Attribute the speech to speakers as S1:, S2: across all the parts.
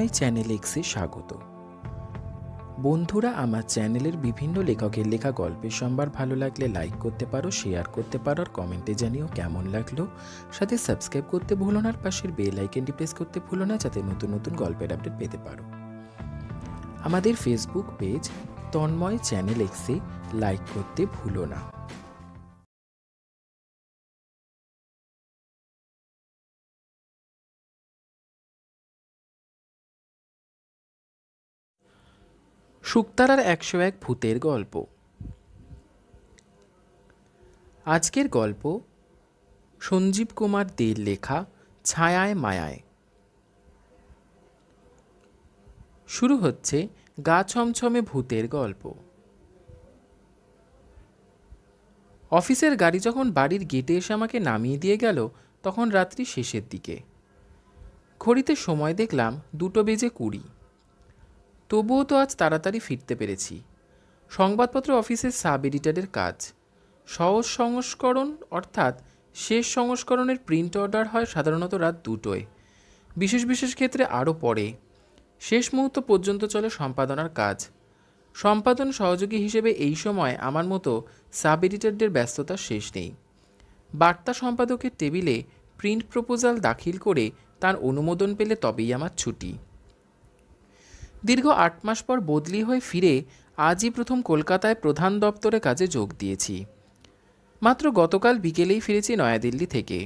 S1: সময় চ্যানেল এক্সে স্বাগত বন্ধুরা আমার চ্যানেলের বিভিন্ন লেখকের লেখা গল্পের সম্ভার ভালো লাগলে লাইক করতে পারো শেয়ার করতে পারো আর কমেন্টে জানিও কেমন লাগলো সাথে সাবস্ক্রাইব করতে ভুলো না আর পাশের বেল আইকনটি প্রেস করতে ভুলো না যাতে নতুন নতুন গল্পের আপডেট পেতে পারো আমাদের ফেসবুক পেজ তন্ময় চ্যানেল এক্সে লাইক করতে ভুলো না শুক্তারার একশো এক ভূতের গল্প আজকের গল্প সঞ্জীব কুমার দের লেখা ছায়ায় মায়ায় শুরু হচ্ছে গা ছমছমে ভূতের গল্প অফিসের গাড়ি যখন বাড়ির গেটে এসে আমাকে নামিয়ে দিয়ে গেল তখন রাত্রি শেষের দিকে ঘড়িতে সময় দেখলাম দুটো বেজে কুড়ি তবুও তো আজ তাড়াতাড়ি ফিরতে পেরেছি সংবাদপত্র অফিসের সাব এডিটারের কাজ সহজ সংস্করণ অর্থাৎ শেষ সংস্করণের প্রিন্ট অর্ডার হয় সাধারণত রাত দুটোয় বিশেষ বিশেষ ক্ষেত্রে আরও পরে শেষ মুহূর্ত পর্যন্ত চলে সম্পাদনার কাজ সম্পাদন সহযোগী হিসেবে এই সময় আমার মতো সাব এডিটারদের ব্যস্ততা শেষ নেই বার্তা সম্পাদকের টেবিলে প্রিন্ট প্রপোজাল দাখিল করে তার অনুমোদন পেলে তবেই আমার ছুটি দীর্ঘ আট মাস পর বদলি হয়ে ফিরে আজই প্রথম কলকাতায় প্রধান দপ্তরে কাজে যোগ দিয়েছি মাত্র গতকাল বিকেলেই ফিরেছি নয়াদিল্লি থেকে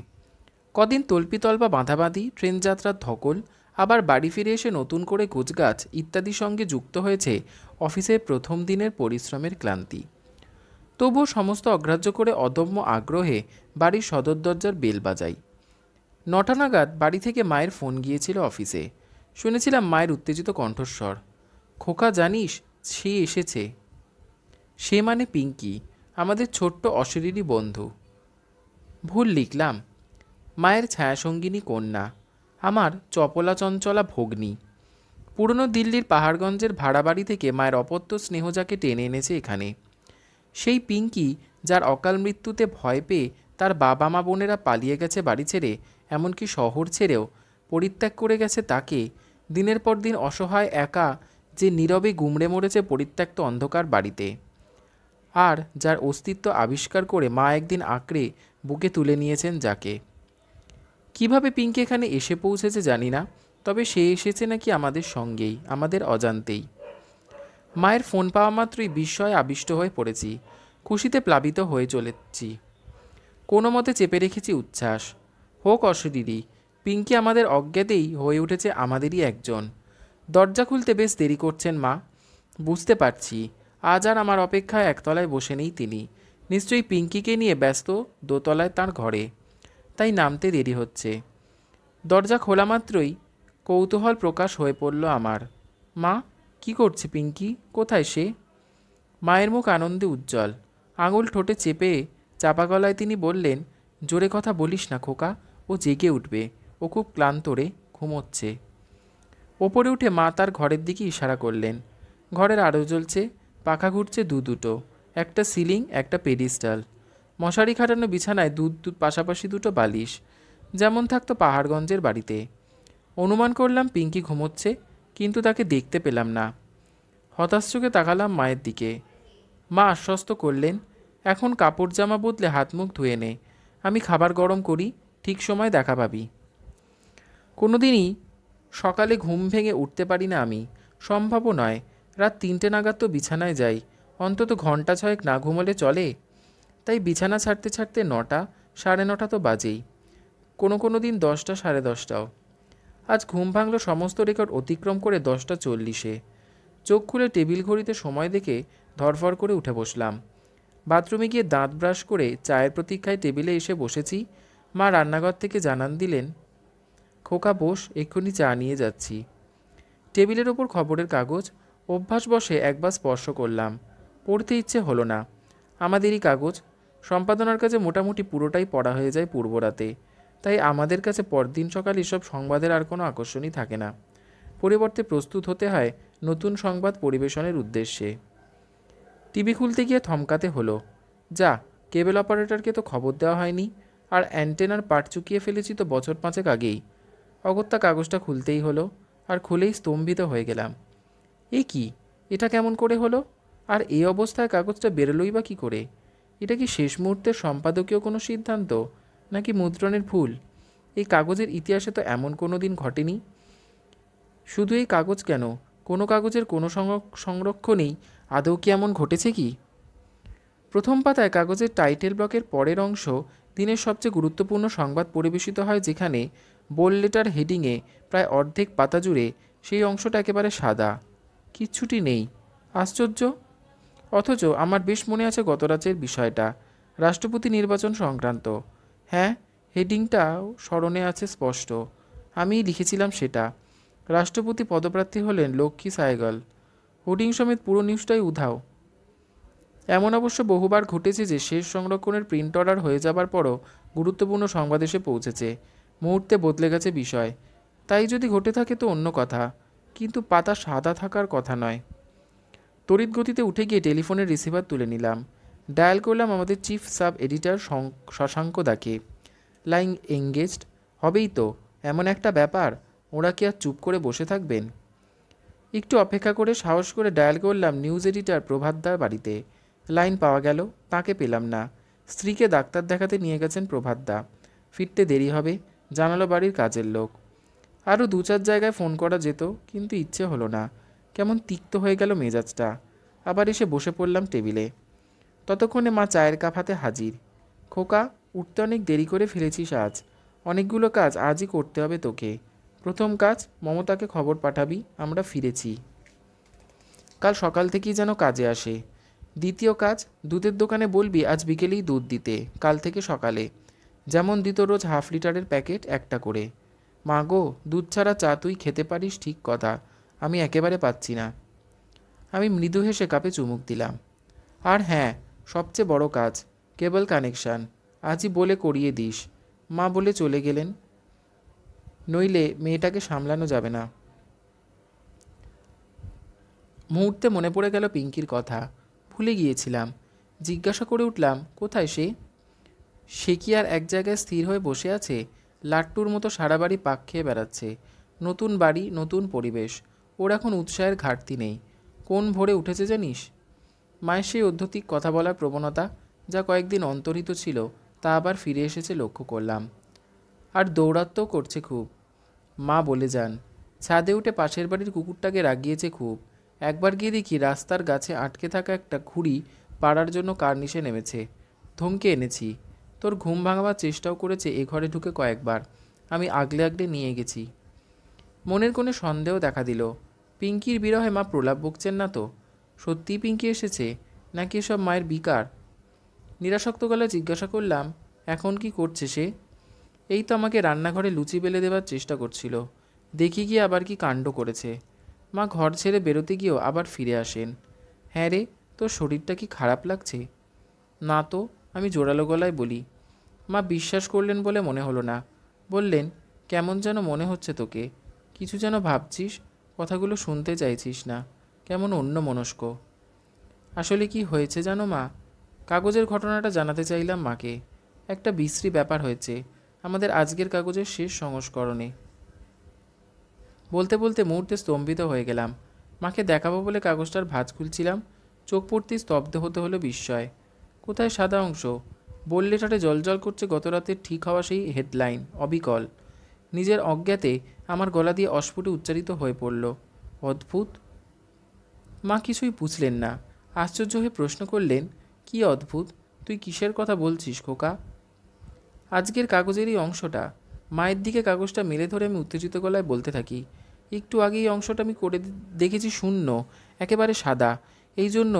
S1: কদিন তল্পিতল্পা বাঁধাবাঁধি ট্রেন যাত্রার ধকল আবার বাড়ি ফিরে এসে নতুন করে কোচগাছ ইত্যাদির সঙ্গে যুক্ত হয়েছে অফিসের প্রথম দিনের পরিশ্রমের ক্লান্তি তবুও সমস্ত অগ্রাহ্য করে অদম্য আগ্রহে বাড়ির সদর দরজার বেল বাজাই নটা নাগাদ বাড়ি থেকে মায়ের ফোন গিয়েছিল অফিসে শুনেছিলাম মায়ের উত্তেজিত কণ্ঠস্বর খোকা জানিস সে এসেছে সে মানে পিঙ্কি আমাদের ছোট্ট অশরীরই বন্ধু ভুল লিখলাম মায়ের ছায়াসঙ্গিনী কন্যা আমার চপলা চঞ্চলা ভগ্নী পুরনো দিল্লির পাহাড়গঞ্জের ভাড়া বাড়ি থেকে মায়ের অপত্য স্নেহজাকে টেনে এনেছে এখানে সেই পিঙ্কি যার অকাল মৃত্যুতে ভয় পেয়ে তার বাবা মা বোনেরা পালিয়ে গেছে বাড়ি ছেড়ে এমনকি শহর ছেড়েও পরিত্যাগ করে গেছে তাকে দিনের পর দিন অসহায় একা যে নীরবে গুমড়ে মরেছে পরিত্যক্ত অন্ধকার বাড়িতে আর যার অস্তিত্ব আবিষ্কার করে মা একদিন আঁকড়ে বুকে তুলে নিয়েছেন যাকে কিভাবে পিঙ্কি এখানে এসে পৌঁছেছে জানি না তবে সে এসেছে নাকি আমাদের সঙ্গেই আমাদের অজান্তেই মায়ের ফোন পাওয়া মাত্রই বিস্ময়ে আবিষ্ট হয়ে পড়েছি খুশিতে প্লাবিত হয়ে চলেছি কোনো মতে চেপে রেখেছি উচ্ছ্বাস হোক দিদি পিঙ্কি আমাদের অজ্ঞাতেই হয়ে উঠেছে আমাদেরই একজন দরজা খুলতে বেশ দেরি করছেন মা বুঝতে পারছি আজ আর আমার অপেক্ষায় একতলায় বসে নেই তিনি নিশ্চয়ই পিঙ্কিকে নিয়ে ব্যস্ত দোতলায় তার ঘরে তাই নামতে দেরি হচ্ছে দরজা খোলা মাত্রই কৌতূহল প্রকাশ হয়ে পড়ল আমার মা কি করছে পিঙ্কি কোথায় সে মায়ের মুখ আনন্দে উজ্জ্বল আঙুল ঠোঁটে চেপে চাপা গলায় তিনি বললেন জোরে কথা বলিস না খোকা ও জেগে উঠবে ও খুব ক্লান্তরে ঘুমোচ্ছে ওপরে উঠে মা তার ঘরের দিকে ইশারা করলেন ঘরের আলো জ্বলছে পাখা ঘুরছে দু দুটো একটা সিলিং একটা পেডিস্টাল মশারি খাটানো বিছানায় দু পাশাপাশি দুটো বালিশ যেমন থাকতো পাহাড়গঞ্জের বাড়িতে অনুমান করলাম পিঙ্কি ঘুমোচ্ছে কিন্তু তাকে দেখতে পেলাম না হতাশ চোখে তাকালাম মায়ের দিকে মা আশ্বস্ত করলেন এখন কাপড় জামা বদলে হাত মুখ ধুয়ে নে আমি খাবার গরম করি ঠিক সময় দেখা পাবি কোনো দিনই সকালে ঘুম ভেঙে উঠতে পারি না আমি সম্ভবও নয় রাত তিনটে নাগাদ তো বিছানায় যাই অন্তত ঘন্টা ছয়েক না ঘুমলে চলে তাই বিছানা ছাড়তে ছাড়তে নটা সাড়ে নটা তো বাজেই কোনো কোনো দিন দশটা সাড়ে দশটাও আজ ঘুম ভাঙলো সমস্ত রেকর্ড অতিক্রম করে দশটা চল্লিশে চোখ খুলে টেবিল ঘড়িতে সময় দেখে ধরফর করে উঠে বসলাম বাথরুমে গিয়ে দাঁত ব্রাশ করে চায়ের প্রতীক্ষায় টেবিলে এসে বসেছি মা রান্নাঘর থেকে জানান দিলেন খোকা বোস এক্ষুনি চা নিয়ে যাচ্ছি টেবিলের ওপর খবরের কাগজ অভ্যাস বসে একবার স্পর্শ করলাম পড়তে ইচ্ছে হলো না আমাদেরই কাগজ সম্পাদনার কাছে মোটামুটি পুরোটাই পড়া হয়ে যায় পূর্বরাতে তাই আমাদের কাছে পরদিন সকাল এসব সংবাদের আর কোনো আকর্ষণই থাকে না পরিবর্তে প্রস্তুত হতে হয় নতুন সংবাদ পরিবেশনের উদ্দেশ্যে টিভি খুলতে গিয়ে থমকাতে হলো যা কেবল অপারেটরকে তো খবর দেওয়া হয়নি আর অ্যান্টেনার পাট চুকিয়ে ফেলেছি তো বছর পাঁচেক আগেই অগত্যা কাগজটা খুলতেই হলো আর খুলেই স্তম্ভিত হয়ে গেলাম এ কি এটা কেমন করে হলো আর এই অবস্থায় কাগজটা বেরোলোই বা কী করে এটা কি শেষ মুহূর্তের সম্পাদকীয় কোনো সিদ্ধান্ত নাকি মুদ্রণের ভুল এই কাগজের ইতিহাসে তো এমন কোনো দিন ঘটেনি শুধু এই কাগজ কেন কোনো কাগজের কোনো সংরক্ষণেই আদৌ কি এমন ঘটেছে কি প্রথম পাতায় কাগজের টাইটেল ব্লকের পরের অংশ দিনের সবচেয়ে গুরুত্বপূর্ণ সংবাদ পরিবেশিত হয় যেখানে বোল লেটার হেডিংয়ে প্রায় অর্ধেক পাতা জুড়ে সেই অংশটা একেবারে সাদা কিচ্ছুটি নেই আশ্চর্য অথচ আমার বেশ মনে আছে রাজ্যের বিষয়টা রাষ্ট্রপতি নির্বাচন সংক্রান্ত হ্যাঁ হেডিংটাও স্মরণে আছে স্পষ্ট আমি লিখেছিলাম সেটা রাষ্ট্রপতি পদপ্রার্থী হলেন লক্ষ্মী সায়গল হোডিং সমেত পুরো নিউজটাই উধাও এমন অবশ্য বহুবার ঘটেছে যে শেষ সংরক্ষণের প্রিন্ট অর্ডার হয়ে যাবার পরও গুরুত্বপূর্ণ সংবাদ এসে পৌঁছেছে মুহূর্তে বদলে গেছে বিষয় তাই যদি ঘটে থাকে তো অন্য কথা কিন্তু পাতা সাদা থাকার কথা নয় তড়িৎ গতিতে উঠে গিয়ে টেলিফোনের রিসিভার তুলে নিলাম ডায়াল করলাম আমাদের চিফ সাব এডিটার শশাঙ্ক দাকে লাইন এঙ্গেজড হবেই তো এমন একটা ব্যাপার ওরা কি আর চুপ করে বসে থাকবেন একটু অপেক্ষা করে সাহস করে ডায়াল করলাম নিউজ এডিটার প্রভাতদার বাড়িতে লাইন পাওয়া গেল তাকে পেলাম না স্ত্রীকে ডাক্তার দেখাতে নিয়ে গেছেন প্রভাতদা ফিরতে দেরি হবে জানালো বাড়ির কাজের লোক আরও দু চার জায়গায় ফোন করা যেত কিন্তু ইচ্ছে হলো না কেমন তিক্ত হয়ে গেল মেজাজটা আবার এসে বসে পড়লাম টেবিলে ততক্ষণে মা চায়ের কাপ হাতে হাজির খোকা উঠতে অনেক দেরি করে ফেলেছিস আজ অনেকগুলো কাজ আজই করতে হবে তোকে প্রথম কাজ মমতাকে খবর পাঠাবি আমরা ফিরেছি কাল সকাল থেকেই যেন কাজে আসে দ্বিতীয় কাজ দুধের দোকানে বলবি আজ বিকেলেই দুধ দিতে কাল থেকে সকালে যেমন দিত রোজ হাফ লিটারের প্যাকেট একটা করে মা গো দুধ ছাড়া চা তুই খেতে পারিস ঠিক কথা আমি একেবারে পাচ্ছি না আমি মৃদু হেসে কাপে চুমুক দিলাম আর হ্যাঁ সবচেয়ে বড় কাজ কেবল কানেকশান আজই বলে করিয়ে দিস মা বলে চলে গেলেন নইলে মেয়েটাকে সামলানো যাবে না মুহূর্তে মনে পড়ে গেল পিঙ্কির কথা ভুলে গিয়েছিলাম জিজ্ঞাসা করে উঠলাম কোথায় সে সে কি আর এক জায়গায় স্থির হয়ে বসে আছে লাট্টুর মতো সারা বাড়ি পাক খেয়ে বেড়াচ্ছে নতুন বাড়ি নতুন পরিবেশ ওর এখন উৎসাহের ঘাটতি নেই কোন ভোরে উঠেছে জানিস মায়ের সেই অধ্যতিক কথা বলার প্রবণতা যা কয়েকদিন অন্তরিত ছিল তা আবার ফিরে এসেছে লক্ষ্য করলাম আর দৌড়াত্ম করছে খুব মা বলে যান ছাদে উঠে পাশের বাড়ির কুকুরটাকে রাগিয়েছে খুব একবার গিয়ে দেখি রাস্তার গাছে আটকে থাকা একটা ঘুড়ি পাড়ার জন্য কার্নিশে নেমেছে থমকে এনেছি তোর ঘুম ভাঙাবার চেষ্টাও করেছে এ ঘরে ঢুকে কয়েকবার আমি আগলে আগলে নিয়ে গেছি মনের কোণে সন্দেহ দেখা দিল পিঙ্কির বিরহে মা প্রলাপ বকছেন না তো সত্যিই পিঙ্কি এসেছে নাকি এসব মায়ের বিকার নিরাসক্ত গলায় জিজ্ঞাসা করলাম এখন কি করছে সে এই তো আমাকে রান্নাঘরে লুচি বেলে দেবার চেষ্টা করছিল দেখি গিয়ে আবার কি কাণ্ড করেছে মা ঘর ছেড়ে বেরোতে গিয়েও আবার ফিরে আসেন হ্যাঁ রে তোর শরীরটা কি খারাপ লাগছে না তো আমি জোরালো গলায় বলি মা বিশ্বাস করলেন বলে মনে হলো না বললেন কেমন যেন মনে হচ্ছে তোকে কিছু যেন ভাবছিস কথাগুলো শুনতে চাইছিস না কেমন অন্য মনস্ক আসলে কি হয়েছে জানো মা কাগজের ঘটনাটা জানাতে চাইলাম মাকে একটা বিশ্রী ব্যাপার হয়েছে আমাদের আজকের কাগজের শেষ সংস্করণে বলতে বলতে মুহূর্তে স্তম্ভিত হয়ে গেলাম মাকে দেখাবো বলে কাগজটার ভাঁজ খুলছিলাম চোখ পড়তে স্তব্ধ হতে হলো বিস্ময় কোথায় সাদা অংশ ঠাটে জলজল করছে গতরাতে ঠিক হওয়া সেই হেডলাইন অবিকল নিজের অজ্ঞাতে আমার গলা দিয়ে অস্ফুটে উচ্চারিত হয়ে পড়ল অদ্ভুত মা কিছুই বুঝলেন না আশ্চর্য হয়ে প্রশ্ন করলেন কি অদ্ভুত তুই কিসের কথা বলছিস খোকা আজকের কাগজের এই অংশটা মায়ের দিকে কাগজটা মেলে ধরে আমি উত্তেজিত গলায় বলতে থাকি একটু আগে এই অংশটা আমি করে দেখেছি শূন্য একেবারে সাদা এই জন্য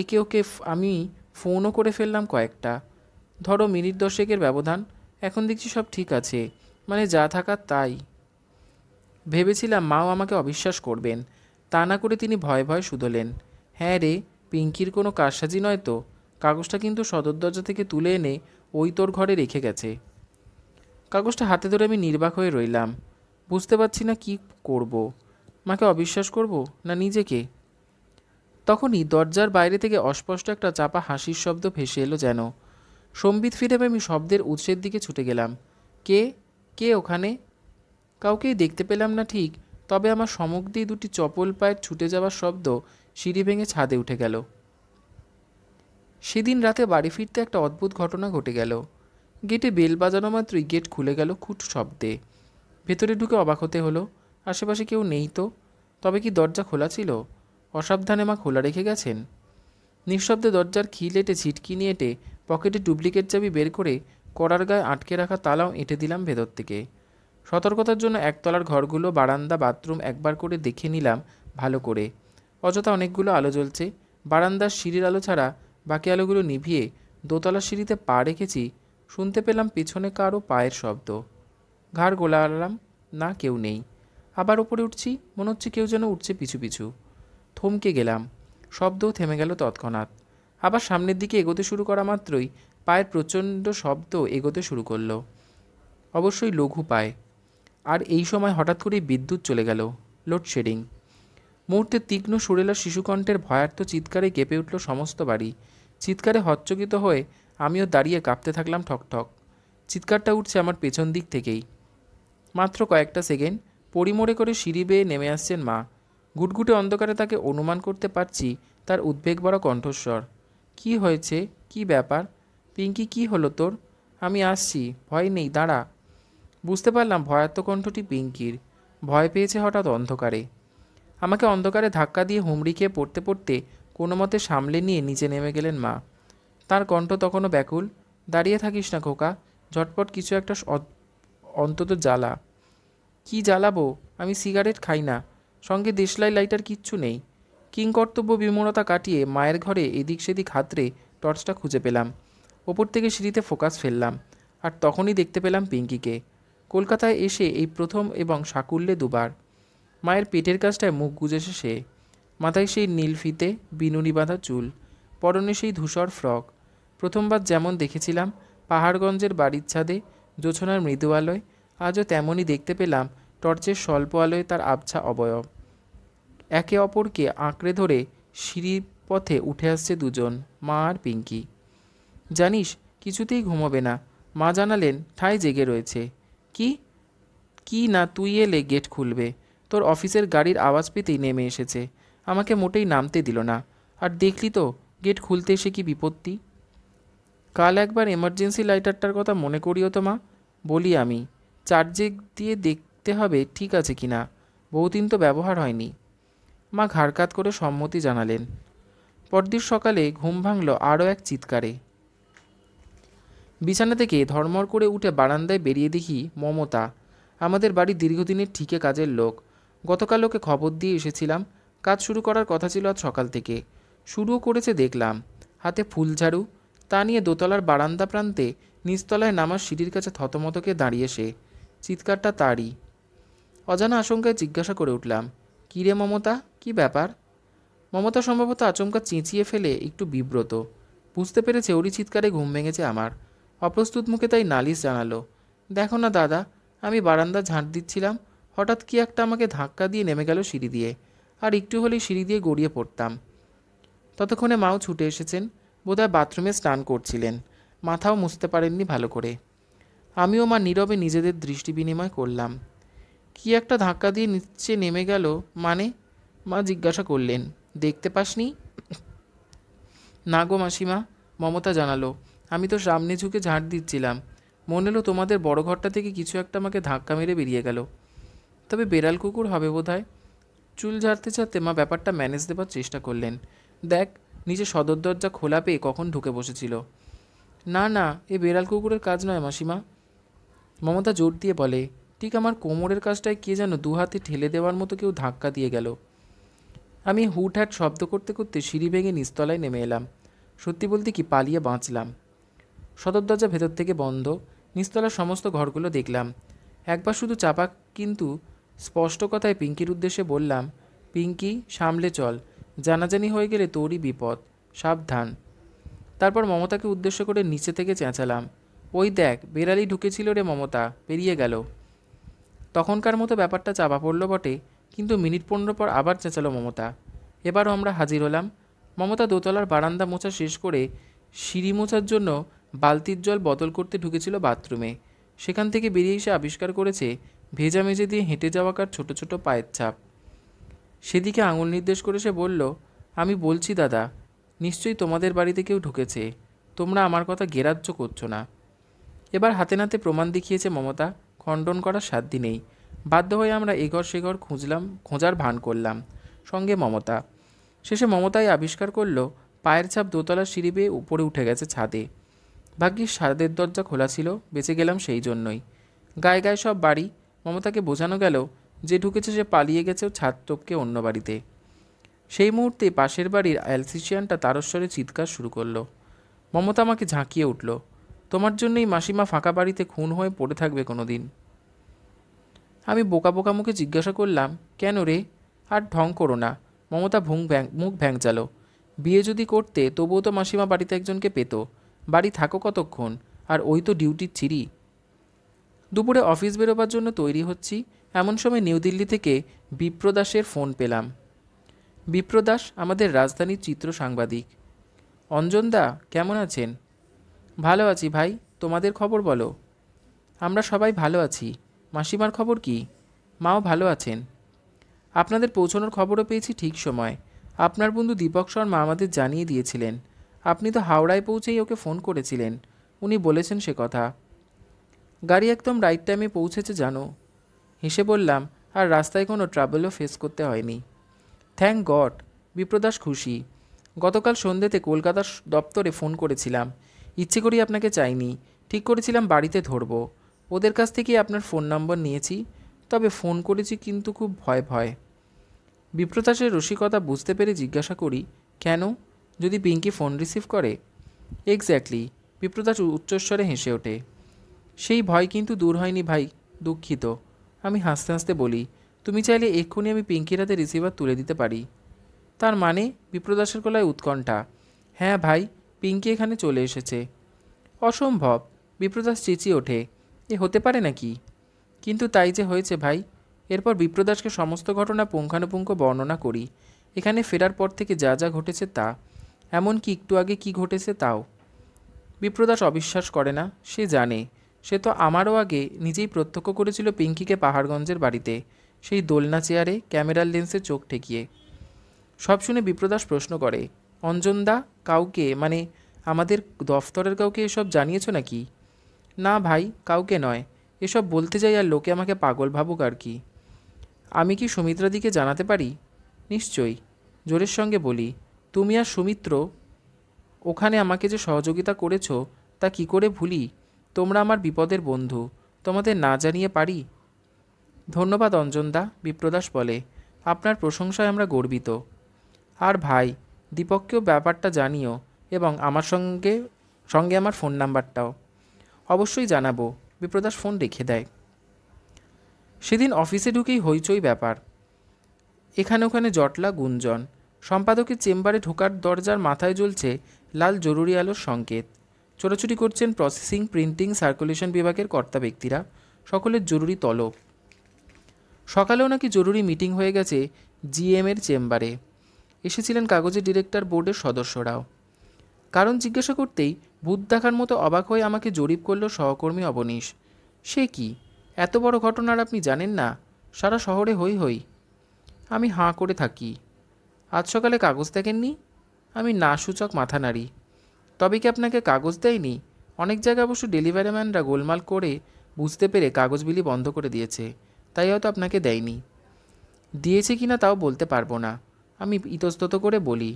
S1: একে ওকে আমি ফোনও করে ফেললাম কয়েকটা ধরো মিনিট দশেকের ব্যবধান এখন দেখছি সব ঠিক আছে মানে যা থাকা তাই ভেবেছিলাম মাও আমাকে অবিশ্বাস করবেন তা না করে তিনি ভয়ে ভয়ে শুধলেন হ্যাঁ রে পিঙ্কির কোনো কারসাজি নয় তো কাগজটা কিন্তু সদর দরজা থেকে তুলে এনে ওই তোর ঘরে রেখে গেছে কাগজটা হাতে ধরে আমি নির্বাক হয়ে রইলাম বুঝতে পারছি না কি করব। মাকে অবিশ্বাস করব না নিজেকে তখনই দরজার বাইরে থেকে অস্পষ্ট একটা চাপা হাসির শব্দ ভেসে এলো যেন সম্বিত ফিরে আমি শব্দের উৎসের দিকে ছুটে গেলাম কে কে ওখানে কাউকেই দেখতে পেলাম না ঠিক তবে আমার সমুখ দিয়ে দুটি চপল পায়ের ছুটে যাওয়ার শব্দ সিঁড়ি ভেঙে ছাদে উঠে গেল সেদিন রাতে বাড়ি ফিরতে একটা অদ্ভুত ঘটনা ঘটে গেল গেটে বেল বাজানো মাত্রই গেট খুলে গেল খুট শব্দে ভেতরে ঢুকে অবাক হতে হলো আশেপাশে কেউ নেই তো তবে কি দরজা খোলা ছিল অসাবধানে মা খোলা রেখে গেছেন নিঃশব্দে দরজার খিল ছিটকি নিয়েটে পকেটে ডুপ্লিকেট চাবি বের করে কড়ার গায়ে আটকে রাখা তালাও এঁটে দিলাম ভেতর থেকে সতর্কতার জন্য একতলার ঘরগুলো বারান্দা বাথরুম একবার করে দেখে নিলাম ভালো করে অযথা অনেকগুলো আলো জ্বলছে বারান্দার সিঁড়ির আলো ছাড়া বাকি আলোগুলো নিভিয়ে দোতলা সিঁড়িতে পা রেখেছি শুনতে পেলাম পেছনে কারো পায়ের শব্দ ঘাড় গোলালাম না কেউ নেই আবার ওপরে উঠছি মনে হচ্ছে কেউ যেন উঠছে পিছু পিছু থমকে গেলাম শব্দও থেমে গেল তৎক্ষণাৎ আবার সামনের দিকে এগোতে শুরু করা মাত্রই পায়ের প্রচণ্ড শব্দ এগোতে শুরু করলো অবশ্যই লঘু পায় আর এই সময় হঠাৎ করেই বিদ্যুৎ চলে গেল লোডশেডিং মুহূর্তে তীক্ষ্ণ সুরেলা শিশুকণ্ঠের ভয়ার্থ চিৎকারে কেঁপে উঠল সমস্ত বাড়ি চিৎকারে হচ্চকিত হয়ে আমিও দাঁড়িয়ে কাঁপতে থাকলাম ঠকঠক চিৎকারটা উঠছে আমার পেছন দিক থেকেই মাত্র কয়েকটা সেকেন্ড পরিমোড়ে করে সিঁড়ি বেয়ে নেমে আসছেন মা গুটগুটে অন্ধকারে তাকে অনুমান করতে পারছি তার উদ্বেগ বড় কণ্ঠস্বর কি হয়েছে কি ব্যাপার পিঙ্কি কি হলো তোর আমি আসছি ভয় নেই দাঁড়া বুঝতে পারলাম কণ্ঠটি পিঙ্কির ভয় পেয়েছে হঠাৎ অন্ধকারে আমাকে অন্ধকারে ধাক্কা দিয়ে হুমড়ি খেয়ে পড়তে পড়তে কোনো মতে সামলে নিয়ে নিচে নেমে গেলেন মা তার কণ্ঠ তখনও ব্যাকুল দাঁড়িয়ে থাকিস না খোকা ঝটপট কিছু একটা অন্তত জ্বালা কি জ্বালাবো আমি সিগারেট খাই না সঙ্গে দেশলাই লাইটার কিচ্ছু নেই কিংকর্তব্য বিমূঢ়তা কাটিয়ে মায়ের ঘরে এদিক সেদিক হাতড়ে টর্চটা খুঁজে পেলাম ওপর থেকে সিঁড়িতে ফোকাস ফেললাম আর তখনই দেখতে পেলাম পিঙ্কিকে কলকাতায় এসে এই প্রথম এবং সাকুল্যে দুবার মায়ের পেটের কাজটায় মুখ গুজেছে সে মাথায় সেই নীল ফিতে বিনুনি বাঁধা চুল পরনে সেই ধূসর ফ্রক প্রথমবার যেমন দেখেছিলাম পাহাড়গঞ্জের বাড়ির ছাদে জোছনার মৃদু আলোয় আজও তেমনই দেখতে পেলাম টর্চের স্বল্প আলোয় তার আবছা অবয়ব একে অপরকে আঁকড়ে ধরে সিঁড়ির পথে উঠে আসছে দুজন মা আর পিঙ্কি জানিস কিছুতেই ঘুমাবে না মা জানালেন ঠাই জেগে রয়েছে কি কি না তুই এলে গেট খুলবে তোর অফিসের গাড়ির আওয়াজ পেতেই নেমে এসেছে আমাকে মোটেই নামতে দিল না আর দেখলি তো গেট খুলতে এসে কি বিপত্তি কাল একবার এমার্জেন্সি লাইটারটার কথা মনে করিও তো মা বলি আমি চার্জে দিয়ে দেখতে হবে ঠিক আছে কি না বহুদিন তো ব্যবহার হয়নি মা ঘাড়কাত করে সম্মতি জানালেন পরদিন সকালে ঘুম ভাঙল আরও এক চিৎকারে বিছানা থেকে ধর্মর করে উঠে বারান্দায় বেরিয়ে দেখি মমতা আমাদের বাড়ির দীর্ঘদিনের ঠিকে কাজের লোক গতকাল ওকে খবর দিয়ে এসেছিলাম কাজ শুরু করার কথা ছিল আজ সকাল থেকে শুরুও করেছে দেখলাম হাতে ফুল ঝাড়ু তা নিয়ে দোতলার বারান্দা প্রান্তে নিচতলায় নামার সিঁড়ির কাছে থতমতকে দাঁড়িয়ে সে চিৎকারটা তারই অজানা আশঙ্কায় জিজ্ঞাসা করে উঠলাম কিরে মমতা কি ব্যাপার মমতা সম্ভবত আচমকা চেঁচিয়ে ফেলে একটু বিব্রত বুঝতে পেরেছে ওরি চিৎকারে ঘুম ভেঙেছে আমার অপ্রস্তুত মুখে তাই নালিশ জানালো দেখো না দাদা আমি বারান্দা ঝাঁট দিচ্ছিলাম হঠাৎ কি একটা আমাকে ধাক্কা দিয়ে নেমে গেল সিঁড়ি দিয়ে আর একটু হলেই সিঁড়ি দিয়ে গড়িয়ে পড়তাম ততক্ষণে মাও ছুটে এসেছেন বোধহয় বাথরুমে স্নান করছিলেন মাথাও মুছতে পারেননি ভালো করে আমিও মা নীরবে নিজেদের দৃষ্টি বিনিময় করলাম কি একটা ধাক্কা দিয়ে নিচে নেমে গেল মানে মা জিজ্ঞাসা করলেন দেখতে পাসনি না গো মাসিমা মমতা জানালো আমি তো সামনে ঝুঁকে ঝাঁট দিচ্ছিলাম মনে হলো তোমাদের বড় ঘরটা থেকে কিছু একটা আমাকে ধাক্কা মেরে বেরিয়ে গেল তবে বেড়াল কুকুর হবে বোধহয় চুল ঝাড়তে ঝাড়তে মা ব্যাপারটা ম্যানেজ দেবার চেষ্টা করলেন দেখ নিচে সদর দরজা খোলা পেয়ে কখন ঢুকে বসেছিল না না এ বেড়াল কুকুরের কাজ নয় মাসিমা মমতা জোর দিয়ে বলে ঠিক আমার কোমরের কাজটায় কে যেন দু হাতে ঠেলে দেওয়ার মতো কেউ ধাক্কা দিয়ে গেল আমি হুটহাট শব্দ করতে করতে সিঁড়ি ভেঙে নিস্তলায় নেমে এলাম সত্যি বলতে কি পালিয়ে বাঁচলাম সদর দরজা ভেতর থেকে বন্ধ নিস্তলার সমস্ত ঘরগুলো দেখলাম একবার শুধু চাপা কিন্তু স্পষ্ট কথায় পিঙ্কির উদ্দেশ্যে বললাম পিঙ্কি সামলে চল জানাজানি হয়ে গেলে তোরই বিপদ সাবধান তারপর মমতাকে উদ্দেশ্য করে নিচে থেকে চেঁচালাম ওই দেখ বেড়ালি ঢুকেছিল রে মমতা পেরিয়ে গেল তখনকার মতো ব্যাপারটা চাপা পড়ল বটে কিন্তু মিনিট পনেরো পর আবার চেঁচালো মমতা এবারও আমরা হাজির হলাম মমতা দোতলার বারান্দা মোছা শেষ করে সিঁড়ি মোছার জন্য বালতির জল বদল করতে ঢুকেছিল বাথরুমে সেখান থেকে বেরিয়ে এসে আবিষ্কার করেছে ভেজা মেজে দিয়ে হেঁটে যাওয়াকার ছোট ছোট পায়ের ছাপ সেদিকে আঙুল নির্দেশ করে সে বলল আমি বলছি দাদা নিশ্চয়ই তোমাদের বাড়িতে কেউ ঢুকেছে তোমরা আমার কথা গেরাজ্য করছো না এবার হাতে নাতে প্রমাণ দেখিয়েছে মমতা খণ্ডন করার সাধ্যি নেই বাধ্য হয়ে আমরা এঘর সেঘর খুঁজলাম খোঁজার ভান করলাম সঙ্গে মমতা শেষে মমতাই আবিষ্কার করল পায়ের ছাপ দোতলার সিঁড়ি বেয়ে উপরে উঠে গেছে ছাদে ভাগ্যিস সাদের দরজা খোলা ছিল বেঁচে গেলাম সেই জন্যই গায়ে গায়ে সব বাড়ি মমতাকে বোঝানো গেল যে ঢুকেছে সে পালিয়ে গেছে ছাদ টপকে অন্য বাড়িতে সেই মুহূর্তে পাশের বাড়ির অ্যালসিসিয়ানটা তারস্বরে চিৎকার শুরু করলো মমতা আমাকে ঝাঁকিয়ে উঠল তোমার জন্যই মাসিমা ফাঁকা বাড়িতে খুন হয়ে পড়ে থাকবে কোনো দিন আমি বোকা বোকা মুখে জিজ্ঞাসা করলাম কেন রে আর ঢং করো না মমতা ভুং ভ্যাং মুখ চালো বিয়ে যদি করতে তবুও তো মাসিমা বাড়িতে একজনকে পেত বাড়ি থাকো কতক্ষণ আর ওই তো ডিউটির চিরি দুপুরে অফিস বেরোবার জন্য তৈরি হচ্ছি এমন সময় নিউ দিল্লি থেকে বিপ্রদাসের ফোন পেলাম বিপ্রদাস আমাদের রাজধানীর চিত্র সাংবাদিক অঞ্জনদা কেমন আছেন ভালো আছি ভাই তোমাদের খবর বলো আমরা সবাই ভালো আছি মাসিমার খবর কি মাও ভালো আছেন আপনাদের পৌঁছানোর খবরও পেয়েছি ঠিক সময় আপনার বন্ধু দীপক শর্মা আমাদের জানিয়ে দিয়েছিলেন আপনি তো হাওড়ায় পৌঁছেই ওকে ফোন করেছিলেন উনি বলেছেন সে কথা গাড়ি একদম রাইট টাইমে পৌঁছেছে জানো হেসে বললাম আর রাস্তায় কোনো ট্রাভেলও ফেস করতে হয়নি থ্যাংক গড বিপ্রদাস খুশি গতকাল সন্ধ্যেতে কলকাতার দপ্তরে ফোন করেছিলাম ইচ্ছে করি আপনাকে চাইনি ঠিক করেছিলাম বাড়িতে ধরবো ওদের কাছ থেকেই আপনার ফোন নম্বর নিয়েছি তবে ফোন করেছি কিন্তু খুব ভয় ভয় বিপ্রদাসের রসিকতা বুঝতে পেরে জিজ্ঞাসা করি কেন যদি পিঙ্কি ফোন রিসিভ করে এক্স্যাক্টলি বিপ্রদাস উচ্চস্বরে হেসে ওঠে সেই ভয় কিন্তু দূর হয়নি ভাই দুঃখিত আমি হাসতে হাসতে বলি তুমি চাইলে এক্ষুনি আমি পিঙ্কির হাতে রিসিভার তুলে দিতে পারি তার মানে বিপ্রদাসের গলায় উৎকণ্ঠা হ্যাঁ ভাই পিঙ্কি এখানে চলে এসেছে অসম্ভব বিপ্রদাস চেঁচিয়ে ওঠে এ হতে পারে নাকি কিন্তু তাই যে হয়েছে ভাই এরপর বিপ্রদাসকে সমস্ত ঘটনা পুঙ্খানুপুঙ্খ বর্ণনা করি এখানে ফেরার পর থেকে যা যা ঘটেছে তা এমনকি একটু আগে কি ঘটেছে তাও বিপ্রদাস অবিশ্বাস করে না সে জানে সে তো আমারও আগে নিজেই প্রত্যক্ষ করেছিল পিঙ্কিকে পাহাড়গঞ্জের বাড়িতে সেই দোলনা চেয়ারে ক্যামেরার লেন্সে চোখ ঠেকিয়ে সব শুনে বিপ্রদাস প্রশ্ন করে অঞ্জনদা কাউকে মানে আমাদের দফতরের কাউকে এসব জানিয়েছ নাকি না ভাই কাউকে নয় এসব বলতে যাই আর লোকে আমাকে পাগল ভাবুক আর কি আমি কি সুমিত্রাদিকে জানাতে পারি নিশ্চয়ই জোরের সঙ্গে বলি তুমি আর সুমিত্র ওখানে আমাকে যে সহযোগিতা করেছ তা কি করে ভুলি তোমরা আমার বিপদের বন্ধু তোমাদের না জানিয়ে পারি ধন্যবাদ অঞ্জনদা বিপ্রদাস বলে আপনার প্রশংসায় আমরা গর্বিত আর ভাই দীপককেও ব্যাপারটা জানিও এবং আমার সঙ্গে সঙ্গে আমার ফোন নাম্বারটাও অবশ্যই জানাবো বিপ্রদাস ফোন রেখে দেয় সেদিন অফিসে ঢুকেই হইচই ব্যাপার এখানে ওখানে জটলা গুঞ্জন সম্পাদকের চেম্বারে ঢোকার দরজার মাথায় জ্বলছে লাল জরুরি আলোর সংকেত ছোটাছুটি করছেন প্রসেসিং প্রিন্টিং সার্কুলেশন বিভাগের কর্তা ব্যক্তিরা সকলের জরুরি তলব সকালেও নাকি জরুরি মিটিং হয়ে গেছে জিএমের চেম্বারে এসেছিলেন কাগজের ডিরেক্টর বোর্ডের সদস্যরাও কারণ জিজ্ঞাসা করতেই ভূত দেখার মতো অবাক হয়ে আমাকে জরিপ করল সহকর্মী অবনীশ সে কি এত বড় ঘটনার আপনি জানেন না সারা শহরে হই হই আমি হাঁ করে থাকি আজ সকালে কাগজ দেখেননি আমি না সূচক মাথা নাড়ি তবে কি আপনাকে কাগজ দেয়নি অনেক জায়গায় অবশ্য ডেলিভারি ম্যানরা গোলমাল করে বুঝতে পেরে কাগজ বিলি বন্ধ করে দিয়েছে তাই হয়তো আপনাকে দেয়নি দিয়েছে কি না তাও বলতে পারবো না আমি ইতস্তত করে বলি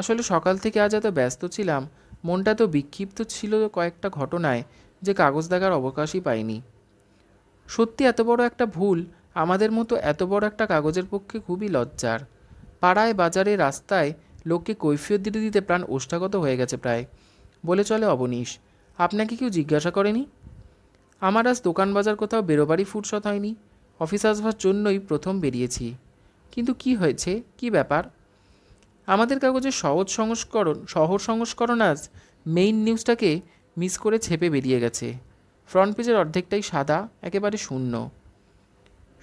S1: আসলে সকাল থেকে আজ এত ব্যস্ত ছিলাম মনটা তো বিক্ষিপ্ত ছিল কয়েকটা ঘটনায় যে কাগজ দেখার অবকাশই পাইনি সত্যি এত বড় একটা ভুল আমাদের মতো এত বড় একটা কাগজের পক্ষে খুবই লজ্জার পাড়ায় বাজারে রাস্তায় লোককে কৈফিয়ত দিতে দিতে প্রাণ ওষ্ঠাগত হয়ে গেছে প্রায় বলে চলে অবনীশ আপনাকে কেউ জিজ্ঞাসা করেনি আমার আজ দোকান বাজার কোথাও বেরোবারই ফুরসত হয়নি অফিস আসবার জন্যই প্রথম বেরিয়েছি কিন্তু কি হয়েছে কি ব্যাপার আমাদের কাগজের সহজ সংস্করণ শহর সংস্করণ আজ মেইন নিউজটাকে মিস করে ছেপে বেরিয়ে গেছে ফ্রন্ট পেজের অর্ধেকটাই সাদা একেবারে শূন্য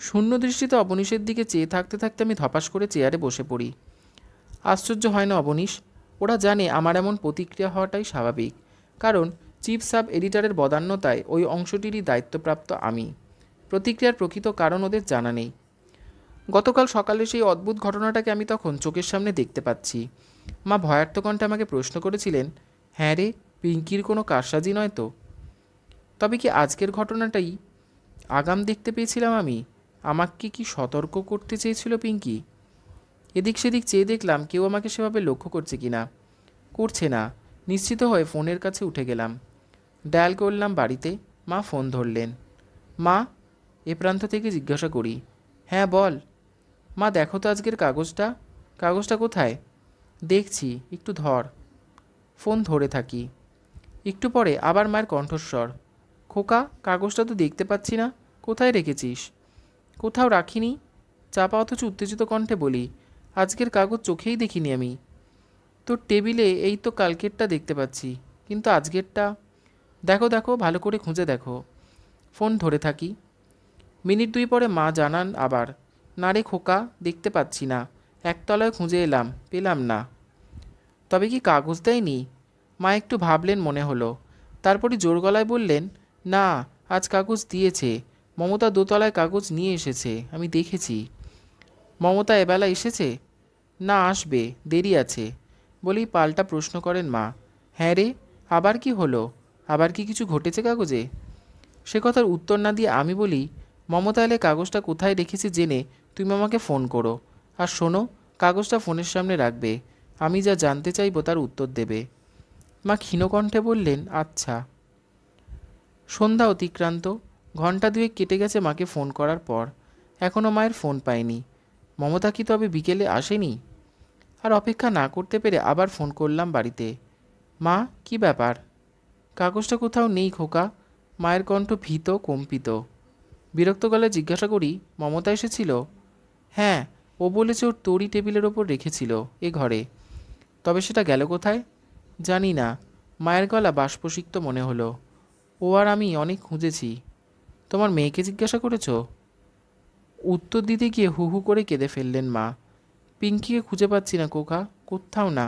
S1: শূন্য দৃষ্টিতে অবনীশের দিকে চেয়ে থাকতে থাকতে আমি ধপাস করে চেয়ারে বসে পড়ি আশ্চর্য হয় না অবনীশ ওরা জানে আমার এমন প্রতিক্রিয়া হওয়াটাই স্বাভাবিক কারণ চিফ সাব এডিটারের বদান্যতায় ওই অংশটিরই দায়িত্বপ্রাপ্ত আমি প্রতিক্রিয়ার প্রকৃত কারণ ওদের জানা নেই গতকাল সকালে সেই অদ্ভুত ঘটনাটাকে আমি তখন চোখের সামনে দেখতে পাচ্ছি মা ভয়ার্থ কণ্ঠে আমাকে প্রশ্ন করেছিলেন হ্যাঁ রে পিঙ্কির কোনো কারসাজি নয় তো তবে কি আজকের ঘটনাটাই আগাম দেখতে পেয়েছিলাম আমি আমাকে কি সতর্ক করতে চেয়েছিল পিঙ্কি এদিক সেদিক চেয়ে দেখলাম কেউ আমাকে সেভাবে লক্ষ্য করছে কি না করছে না নিশ্চিত হয়ে ফোনের কাছে উঠে গেলাম ডায়াল করলাম বাড়িতে মা ফোন ধরলেন মা এ প্রান্ত থেকে জিজ্ঞাসা করি হ্যাঁ বল মা দেখো তো আজকের কাগজটা কাগজটা কোথায় দেখছি একটু ধর ফোন ধরে থাকি একটু পরে আবার মায়ের কণ্ঠস্বর খোকা কাগজটা তো দেখতে পাচ্ছি না কোথায় রেখেছিস কোথাও রাখিনি চাপা অথচ উত্তেজিত কণ্ঠে বলি আজকের কাগজ চোখেই দেখিনি আমি তোর টেবিলে এই তো কালকেরটা দেখতে পাচ্ছি কিন্তু আজকেরটা দেখো দেখো ভালো করে খুঁজে দেখো ফোন ধরে থাকি মিনিট দুই পরে মা জানান আবার না রে খোকা দেখতে পাচ্ছি না একতলায় খুঁজে এলাম পেলাম না তবে কি কাগজ দেয়নি মা একটু ভাবলেন মনে হলো তারপরে জোর গলায় বললেন না আজ কাগজ দিয়েছে মমতা দোতলায় কাগজ নিয়ে এসেছে আমি দেখেছি মমতা এবেলা এসেছে না আসবে দেরি আছে বলেই পাল্টা প্রশ্ন করেন মা হ্যাঁ রে আবার কি হলো আবার কি কিছু ঘটেছে কাগজে সে কথার উত্তর না দিয়ে আমি বলি মমতা এলে কাগজটা কোথায় রেখেছে জেনে তুমি আমাকে ফোন করো আর শোনো কাগজটা ফোনের সামনে রাখবে আমি যা জানতে চাইব তার উত্তর দেবে মা ক্ষীণকণ্ঠে বললেন আচ্ছা সন্ধ্যা অতিক্রান্ত ঘন্টা দুয়েক কেটে গেছে মাকে ফোন করার পর এখনও মায়ের ফোন পায়নি মমতা কি তবে বিকেলে আসেনি আর অপেক্ষা না করতে পেরে আবার ফোন করলাম বাড়িতে মা কি ব্যাপার কাগজটা কোথাও নেই খোকা মায়ের কণ্ঠ ভীত কম্পিত বিরক্ত গলায় জিজ্ঞাসা করি মমতা এসেছিল হ্যাঁ ও বলেছে ওর তরি টেবিলের ওপর রেখেছিল এ ঘরে তবে সেটা গেল কোথায় জানি না মায়ের গলা বাষ্পসিক্ত মনে হলো ও আর আমি অনেক খুঁজেছি তোমার মেয়েকে জিজ্ঞাসা করেছ উত্তর দিতে গিয়ে হু হু করে কেঁদে ফেললেন মা পিঙ্কিকে খুঁজে পাচ্ছি না কোকা কোথাও না